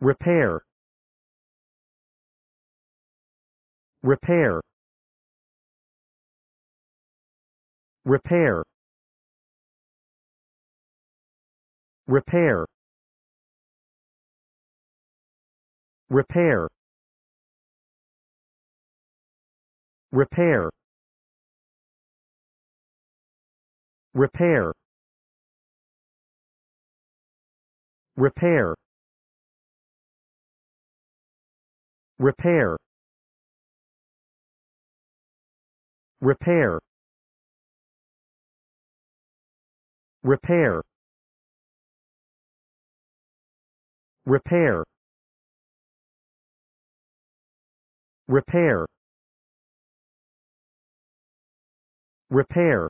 repair repair repair repair repair repair repair repair repair repair repair repair repair repair